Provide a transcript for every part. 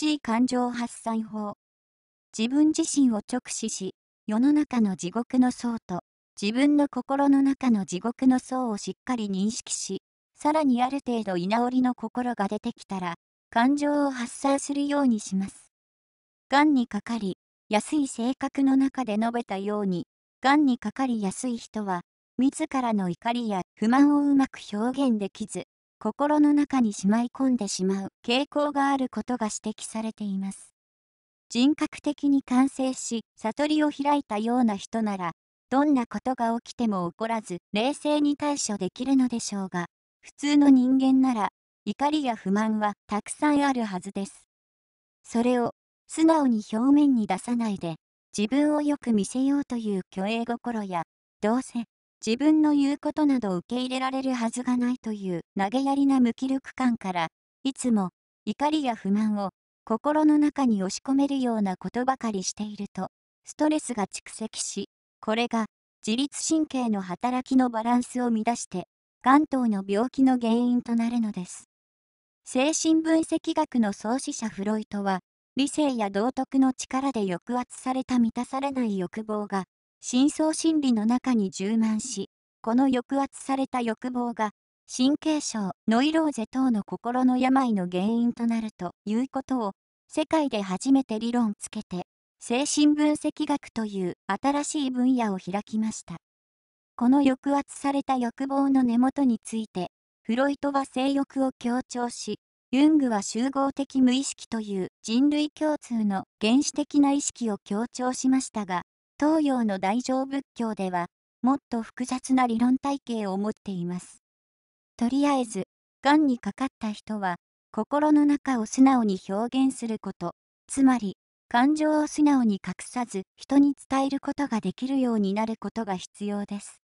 C 感情発散法。自分自身を直視し、世の中の地獄の層と、自分の心の中の地獄の層をしっかり認識し、さらにある程度居直りの心が出てきたら、感情を発散するようにします。がんにかかり、安い性格の中で述べたように、がんにかかりやすい人は、自らの怒りや不満をうまく表現できず、心の中にしまい込んでしまう傾向があることが指摘されています。人格的に完成し、悟りを開いたような人なら、どんなことが起きても起こらず、冷静に対処できるのでしょうが、普通の人間なら、怒りや不満はたくさんあるはずです。それを、素直に表面に出さないで、自分をよく見せようという虚栄心や、どうせ、自分の言うことなど受け入れられるはずがないという投げやりな無気力感から、いつも怒りや不満を心の中に押し込めるようなことばかりしていると、ストレスが蓄積し、これが自律神経の働きのバランスを乱して、関東の病気の原因となるのです。精神分析学の創始者フロイトは、理性や道徳の力で抑圧された満たされない欲望が、深層心理の中に充満し、この抑圧された欲望が、神経症、ノイローゼ等の心の病の原因となるということを、世界で初めて理論つけて、精神分析学という新しい分野を開きました。この抑圧された欲望の根元について、フロイトは性欲を強調し、ユングは集合的無意識という人類共通の原始的な意識を強調しましたが、東洋の大乗仏教では、もっと複雑な理論体系を持っています。とりあえず、がんにかかった人は、心の中を素直に表現すること、つまり、感情を素直に隠さず、人に伝えることができるようになることが必要です。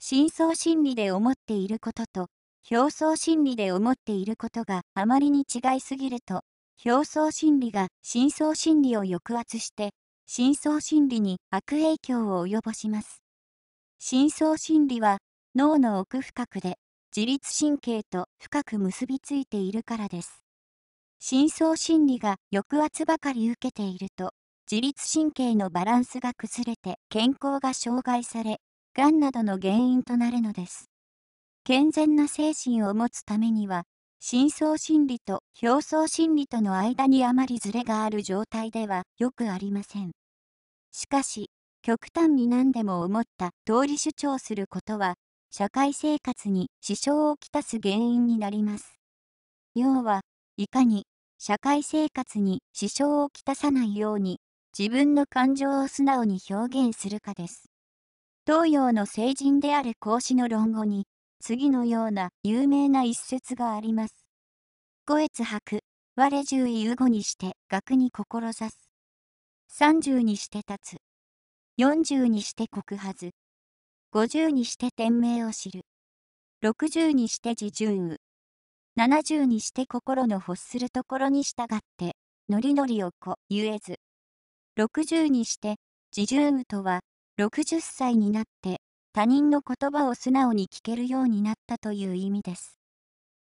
深層心理で思っていることと、表層心理で思っていることがあまりに違いすぎると、表層心理が深層心理を抑圧して、深層心理に悪影響を及ぼします。深層心理は脳の奥深くで自律神経と深く結びついているからです。深層心理が抑圧ばかり受けていると自律神経のバランスが崩れて健康が障害されがんなどの原因となるのです。健全な精神を持つためには深層心理と表層心理との間にあまりずれがある状態ではよくありません。しかし、極端に何でも思った通り主張することは、社会生活に支障をきたす原因になります。要は、いかに社会生活に支障をきたさないように、自分の感情を素直に表現するかです。東洋の聖人である孔子の論語に、次のような有名な一節があります。五越白、我獣優語にして学に志す。30にして立つ40にして告発50にして天命を知る60にして自順雨70にして心の欲するところに従ってノリノリをこ言えず60にして自順雨とは60歳になって他人の言葉を素直に聞けるようになったという意味です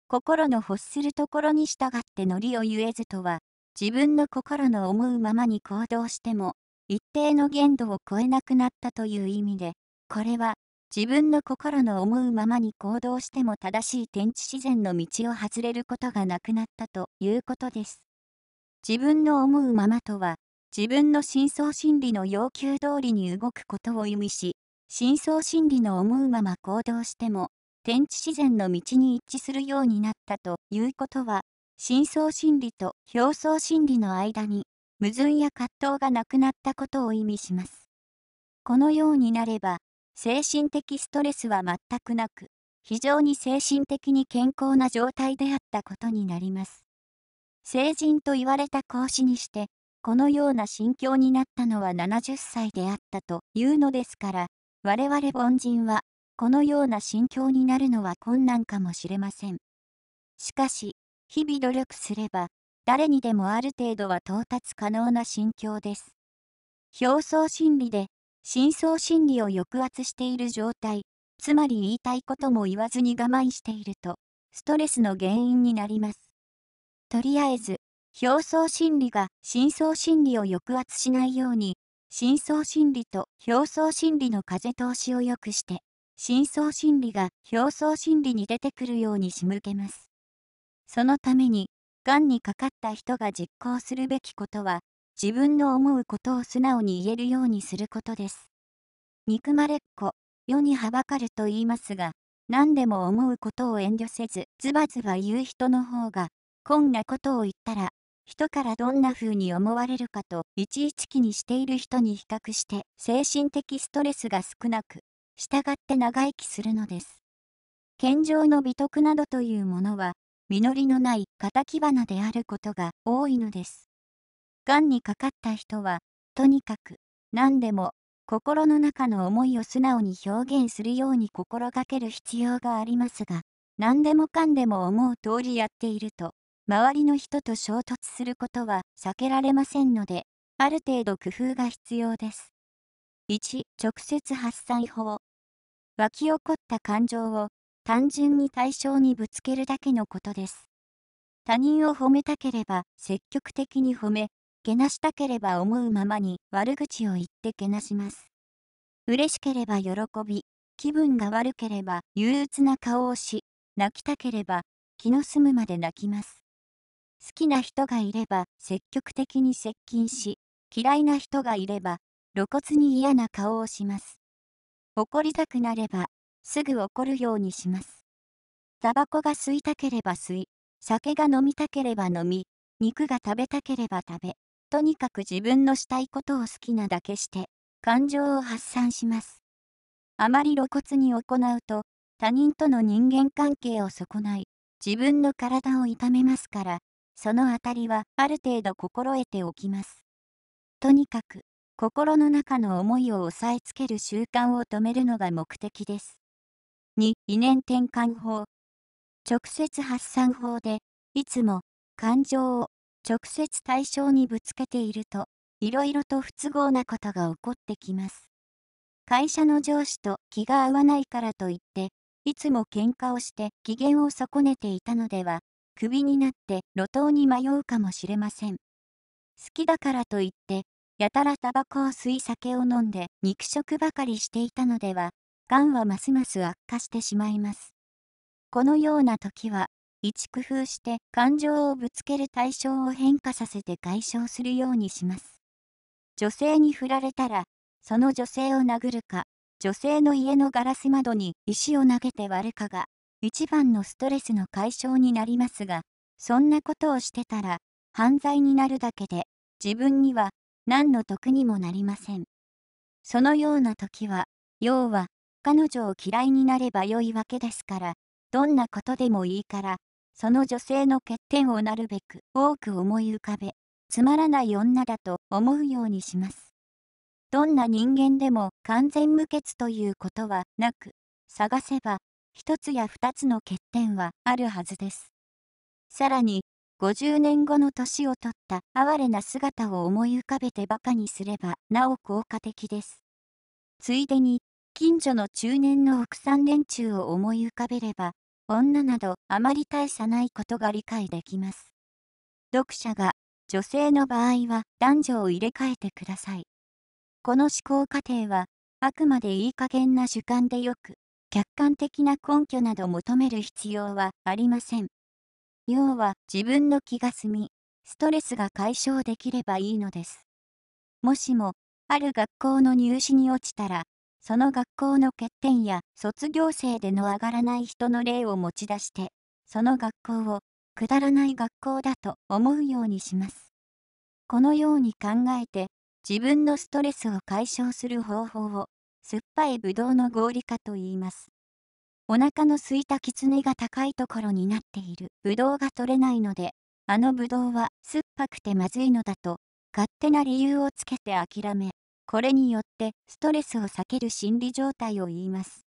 心の欲するところに従ってノリを言えずとは自分の心の思うままに行動しても、一定の限度を超えなくなったという意味で、これは、自分の心の思うままに行動しても正しい天地自然の道を外れることがなくなったということです。自分の思うままとは、自分の深層心理の要求通りに動くことを意味し、深層心理の思うまま行動しても、天地自然の道に一致するようになったということは、深層心理と表層心理の間に矛盾や葛藤がなくなったことを意味します。このようになれば、精神的ストレスは全くなく、非常に精神的に健康な状態であったことになります。成人と言われた講師にして、このような心境になったのは70歳であったというのですから、我々凡人は、このような心境になるのは困難かもしれません。しかし、日々努力すれば、誰にでもある程度は到達可能な心境です。表層心理で、深層心理を抑圧している状態、つまり言いたいことも言わずに我慢していると、ストレスの原因になります。とりあえず、表層心理が深層心理を抑圧しないように、深層心理と表層心理の風通しを良くして、深層心理が表層心理に出てくるように仕向けます。そのために、がんにかかった人が実行するべきことは、自分の思うことを素直に言えるようにすることです。憎まれっ子、世にはばかると言いますが、何でも思うことを遠慮せず、ズバズバ言う人の方が、こんなことを言ったら、人からどんな風に思われるかと、いちいち気にしている人に比較して、精神的ストレスが少なく、従って長生きするのです。健常の美徳などというものは、実りのない敵花であることが多いのです。癌んにかかった人は、とにかく、何でも、心の中の思いを素直に表現するように心がける必要がありますが、何でもかんでも思う通りやっていると、周りの人と衝突することは避けられませんので、ある程度工夫が必要です。1、直接発散法。湧き起こった感情を単純に対象にぶつけるだけのことです。他人を褒めたければ積極的に褒め、けなしたければ思うままに悪口を言ってけなします。嬉しければ喜び、気分が悪ければ憂鬱な顔をし、泣きたければ気の済むまで泣きます。好きな人がいれば積極的に接近し、嫌いな人がいれば露骨に嫌な顔をします。怒りたくなればすぐ怒るようにします。タバコが吸いたければ吸い、酒が飲みたければ飲み、肉が食べたければ食べ、とにかく自分のしたいことを好きなだけして、感情を発散します。あまり露骨に行うと、他人との人間関係を損ない、自分の体を痛めますから、そのあたりはある程度心得ておきます。とにかく、心の中の思いを押さえつける習慣を止めるのが目的です。2、異念転換法。直接発散法で、いつも、感情を、直接対象にぶつけていると、いろいろと不都合なことが起こってきます。会社の上司と気が合わないからといって、いつも喧嘩をして機嫌を損ねていたのでは、クビになって路頭に迷うかもしれません。好きだからといって、やたらタバコを吸い酒を飲んで肉食ばかりしていたのでは、がんはますます悪化してしまいます。このような時は、一工夫して感情をぶつける対象を変化させて解消するようにします。女性に振られたら、その女性を殴るか、女性の家のガラス窓に石を投げて割るかが、一番のストレスの解消になりますが、そんなことをしてたら、犯罪になるだけで、自分には何の得にもなりません。そのような時は、要は、彼女を嫌いになれば良いわけですから、どんなことでもいいから、その女性の欠点をなるべく多く思い浮かべ、つまらない女だと思うようにします。どんな人間でも完全無欠ということはなく、探せば、一つや二つの欠点はあるはずです。さらに、50年後の年を取った哀れな姿を思い浮かべて馬鹿にすればなお効果的です。ついでに近所の中年の奥さん連中を思い浮かべれば、女などあまり大差ないことが理解できます。読者が女性の場合は男女を入れ替えてください。この思考過程は、あくまでいい加減な主観でよく、客観的な根拠など求める必要はありません。要は自分の気が済み、ストレスが解消できればいいのです。もしも、ある学校の入試に落ちたら、その学校の欠点や卒業生での上がらない人の例を持ち出して、その学校をくだらない学校だと思うようにします。このように考えて、自分のストレスを解消する方法を、酸っぱいぶどうの合理化と言います。お腹の空いた狐が高いところになっているぶどうが取れないので、あのぶどうは酸っぱくてまずいのだと、勝手な理由をつけて諦め、これによってストレスを避ける心理状態を言います。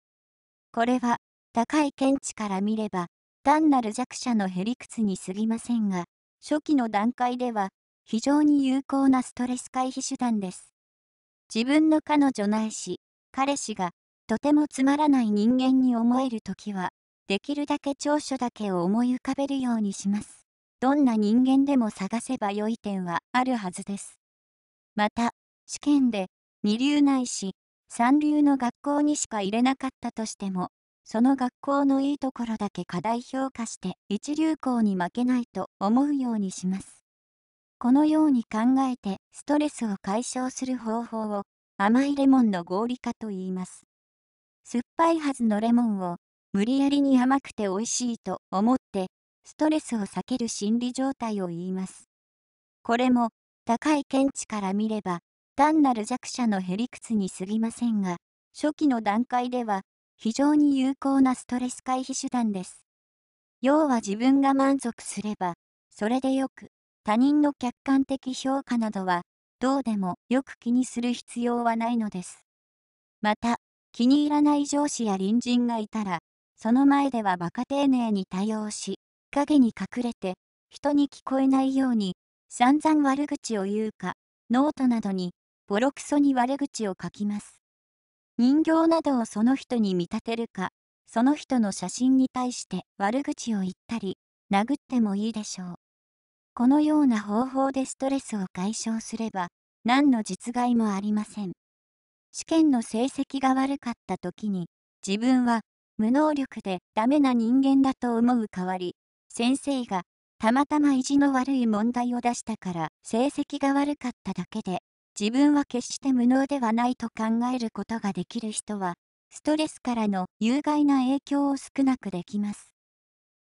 これは高い見地から見れば単なる弱者のへりくつに過ぎませんが初期の段階では非常に有効なストレス回避手段です。自分の彼女ないし彼氏がとてもつまらない人間に思える時はできるだけ長所だけを思い浮かべるようにします。どんな人間でも探せば良い点はあるはずです。また、試験で二流ないし三流の学校にしか入れなかったとしてもその学校のいいところだけ過大評価して一流校に負けないと思うようにします。このように考えてストレスを解消する方法を甘いレモンの合理化と言います。酸っぱいはずのレモンを無理やりに甘くて美味しいと思ってストレスを避ける心理状態を言います。これも高い見地から見れば単なる弱者のへりくつに過ぎませんが、初期の段階では非常に有効なストレス回避手段です。要は自分が満足すれば、それでよく、他人の客観的評価などは、どうでもよく気にする必要はないのです。また、気に入らない上司や隣人がいたら、その前ではバカ丁寧に対応し、影に隠れて、人に聞こえないように、散々悪口を言うか、ノートなどにボロクソに悪口を書きます。人形などをその人に見立てるか、その人の写真に対して悪口を言ったり、殴ってもいいでしょう。このような方法でストレスを解消すれば、何の実害もありません。試験の成績が悪かった時に、自分は無能力でダメな人間だと思う代わり、先生がたまたま意地の悪い問題を出したから成績が悪かっただけで自分は決して無能ではないと考えることができる人は、ストレスからの有害な影響を少なくできます。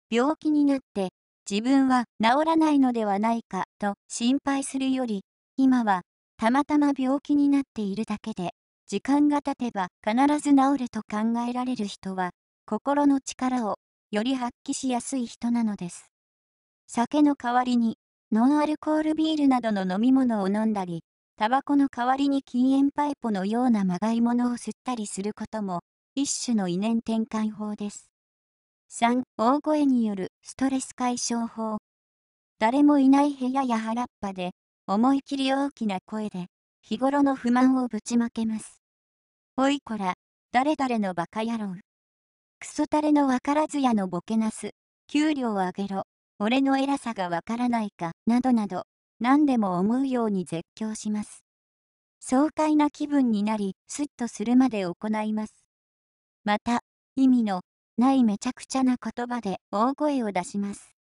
病気になって、自分は治らないのではないかと心配するより、今はたまたま病気になっているだけで、時間が経てば必ず治ると考えられる人は、心の力をより発揮しやすい人なのです。酒の代わりに、ノンアルコールビールなどの飲み物を飲んだり、タバコの代わりに禁煙パイプのようなまがいものを吸ったりすることも、一種の異念転換法です。3. 大声によるストレス解消法。誰もいない部屋や原っぱで、思い切り大きな声で、日頃の不満をぶちまけます。おいこら、誰々のバカ野郎。クソタレのわからずやのボケなす、給料を上げろ、俺の偉さがわからないか、などなど、何でも思うように絶叫します。爽快な気分になり、スッとするまで行います。また、意味のないめちゃくちゃな言葉で大声を出します。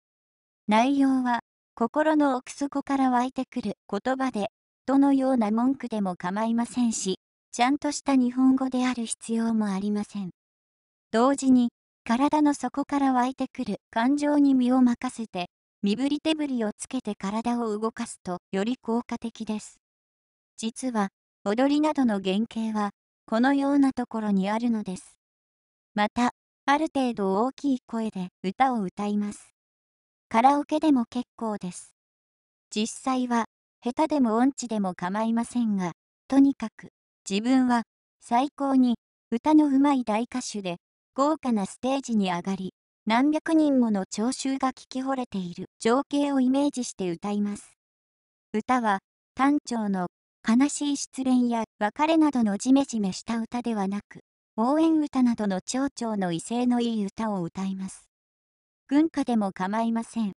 内容は、心の奥底から湧いてくる言葉で、どのような文句でも構いませんし、ちゃんとした日本語である必要もありません。同時に、体の底から湧いてくる感情に身を任せて、身振り手振りをつけて体を動かすとより効果的です。実は、踊りなどの原型は、このようなところにあるのです。また、ある程度大きい声で歌を歌います。カラオケでも結構です。実際は、下手でも音痴でも構いませんが、とにかく、自分は、最高に、歌の上手い大歌手で、豪華なステージに上がり、何百人もの聴衆が聞き惚れている情景をイメージして歌います。歌は、単調の悲しい失恋や別れなどのジメジメした歌ではなく、応援歌などの町長の威勢のいい歌を歌います。軍歌でも構いません。